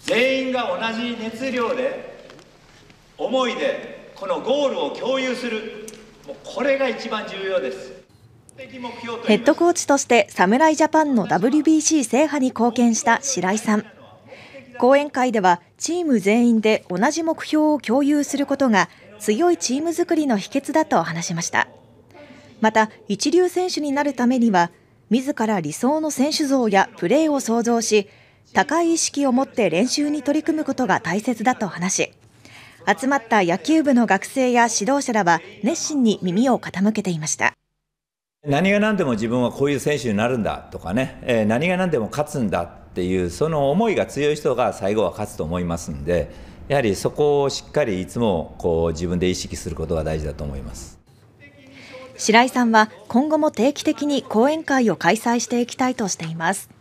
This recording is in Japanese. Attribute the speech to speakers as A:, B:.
A: 全員が同じ熱量で思いでこのゴールを共有するもうこれが一番重要ですヘッドコ
B: ーチとして侍ジャパンの WBC 制覇に貢献した白井さん講演会ではチーム全員で同じ目標を共有することが強いチーム作りの秘訣だと話しましたまた一流選手になるためには自ら理想の選手像やプレーを想像し高い意識を持って練習に取り組むことが大切だと話し、集まった野球部の学生や指導者らは熱心に耳を傾けていました。
C: 何が何でも自分はこういう選手になるんだとかね、え何が何でも勝つんだっていうその思いが強い人が最後は勝つと思いますんでやはりそこをしっかりいつもこう自分で意識することが大事だと思います
B: 白井さんは今後も定期的に講演会を開催していきたいとしています。